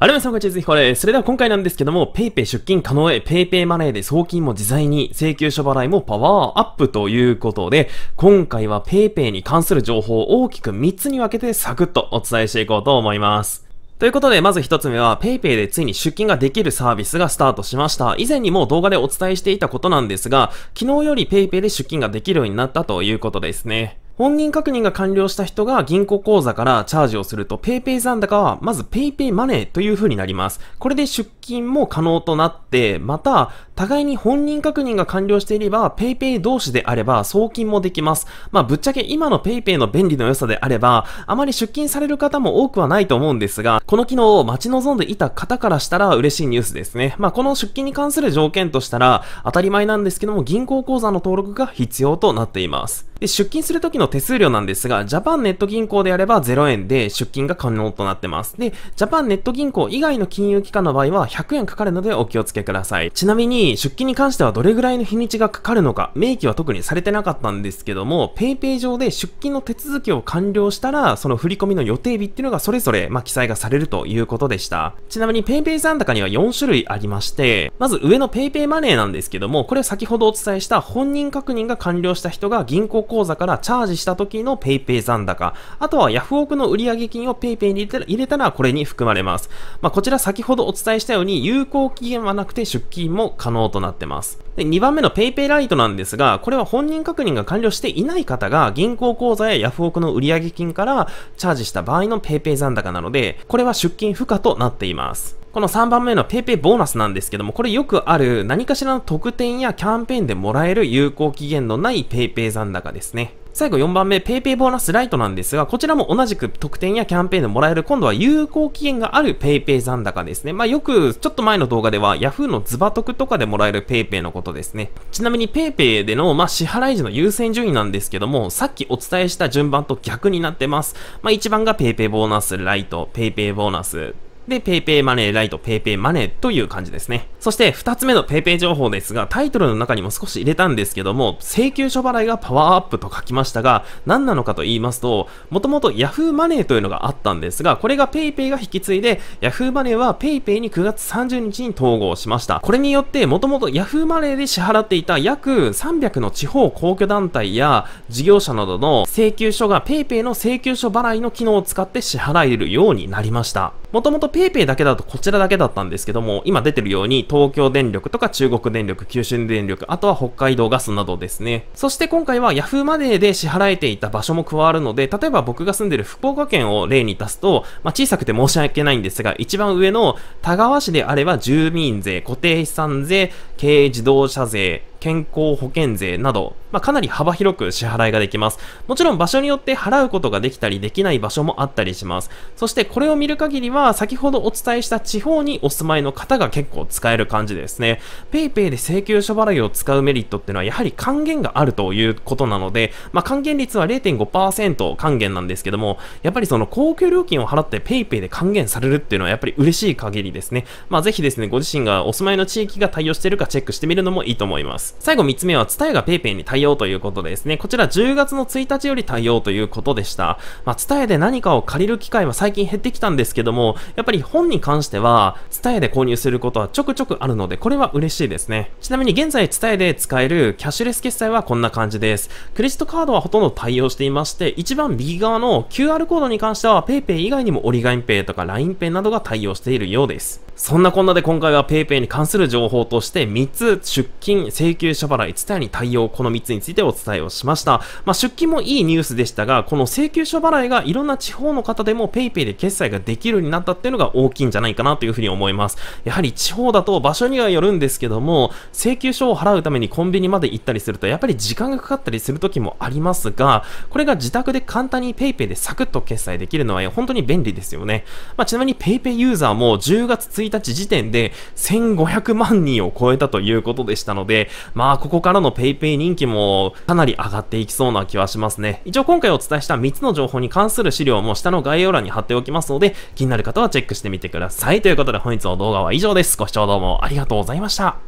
あれ皆さん、こんにちは。ぜひこれ。それでは今回なんですけども、PayPay 出金可能へ、PayPay マネーで送金も自在に、請求書払いもパワーアップということで、今回は PayPay に関する情報を大きく3つに分けてサクッとお伝えしていこうと思います。ということで、まず一つ目は、PayPay でついに出金ができるサービスがスタートしました。以前にも動画でお伝えしていたことなんですが、昨日より PayPay で出金ができるようになったということですね。本人確認が完了した人が銀行口座からチャージをすると PayPay 残高はまず PayPay マネーという風になります。これで出金も可能となって、また、互いに本人確認が完了していれば PayPay 同士であれば送金もできます。まあぶっちゃけ今の PayPay の便利の良さであれば、あまり出勤される方も多くはないと思うんですが、この機能を待ち望んでいた方からしたら嬉しいニュースですね。まあこの出勤に関する条件としたら、当たり前なんですけども銀行口座の登録が必要となっています。で、出勤するときの手数料なんですが、ジャパンネット銀行であれば0円で出勤が可能となってます。で、ジャパンネット銀行以外の金融機関の場合は100円かかるのでお気をつけください。ちなみに、出勤に関してはどれぐらいの日にちがかかるのか、明記は特にされてなかったんですけども、PayPay 上で出勤の手続きを完了したら、その振り込みの予定日っていうのがそれぞれ、まあ、記載がされるということでした。ちなみに PayPay 残高には4種類ありまして、まず上の PayPay マネーなんですけども、これは先ほどお伝えした本人確認が完了した人が銀行口座からチャージした時の PayPay 残高、あとはヤフオクの売上金を PayPay に入れたらこれに含まれます。まあ、こちら先ほどお伝えしたように有効期限はなくて出金も可能となってます。で、2番目の PayPay ライトなんですが、これは本人確認が完了していない方が銀行口座やヤフオクの売上金からチャージした場合の PayPay 残高なので、これは出金不可となっています。この3番目の PayPay ボーナスなんですけども、これよくある何かしらの特典やキャンペーンでもらえる有効期限のない PayPay 残高ですね。最後4番目、PayPay ボーナスライトなんですが、こちらも同じく特典やキャンペーンでもらえる、今度は有効期限がある PayPay 残高ですね。まあ、よく、ちょっと前の動画では Yahoo のズバ得とかでもらえる PayPay のことですね。ちなみに PayPay での、まあ、支払い時の優先順位なんですけども、さっきお伝えした順番と逆になってます。まあ、1番が PayPay ボーナスライト、PayPay ボーナス、で、PayPay マネーライト、PayPay マネーという感じですね。そして2つ目の PayPay 情報ですが、タイトルの中にも少し入れたんですけども、請求書払いがパワーアップと書きましたが、何なのかと言いますと、もともと Yahoo マネーというのがあったんですが、これが PayPay が引き継いで、Yahoo マネーは PayPay に9月30日に統合しました。これによって、もともと Yahoo マネーで支払っていた約300の地方公共団体や事業者などの請求書が PayPay の請求書払いの機能を使って支払えるようになりました。もともと PayPay だけだとこちらだけだったんですけども、今出てるように東京電力とか中国電力、九州電力、あとは北海道ガスなどですね。そして今回は Yahoo マネーで支払えていた場所も加わるので、例えば僕が住んでる福岡県を例に出すと、まあ、小さくて申し訳ないんですが、一番上の田川市であれば住民税、固定資産税、軽自動車税、健康保険税など、まあ、かなり幅広く支払いができます。もちろん場所によって払うことができたりできない場所もあったりします。そしてこれを見る限りは、先ほどお伝えした地方にお住まいの方が結構使える感じですね。PayPay で請求書払いを使うメリットっていうのはやはり還元があるということなので、まあ、還元率は0.5%還元なんですけども、やっぱりその公共料金を払って PayPay で還元されるっていうのはやっぱり嬉しい限りですね。まあ、ぜひですね、ご自身がお住まいの地域が対応してるかチェックしてみるのもいいと思います。。最後3つ目は、伝えが PayPay に対応ということですね。こちら10月の1日より対応ということでした。まあ、ツタで何かを借りる機会は最近減ってきたんですけども、やっぱり本に関しては、伝えで購入することはちょくちょくあるので、これは嬉しいですね。ちなみに現在伝えで使えるキャッシュレス決済はこんな感じです。クレジットカードはほとんど対応していまして、一番右側の QR コードに関しては、PayPay 以外にも折り紙 Pay とか LINEPay などが対応しているようです。そんなこんなで今回は PayPay に関する情報として3つ出金、請求書払い、伝えに対応、この3つについてお伝えをしました。まあ、出勤もいいニュースでしたが、この請求書払いがいろんな地方の方でも PayPay で決済ができるようになったっていうのが大きいんじゃないかなというふうに思います。やはり地方だと場所にはよるんですけども、請求書を払うためにコンビニまで行ったりすると、やっぱり時間がかかったりする時もありますが、これが自宅で簡単に PayPay でサクッと決済できるのは本当に便利ですよね。まあ、ちなみに PayPay ユーザーも10月1日時点で1500万人を超えたということでしたので、まあここからの PayPay 人気もかなり上がっていきそうな気はしますね。一応今回お伝えした3つの情報に関する資料も下の概要欄に貼っておきますので、気になる方はチェックしてみてください。ということで本日の動画は以上です。ご視聴どうもありがとうございました。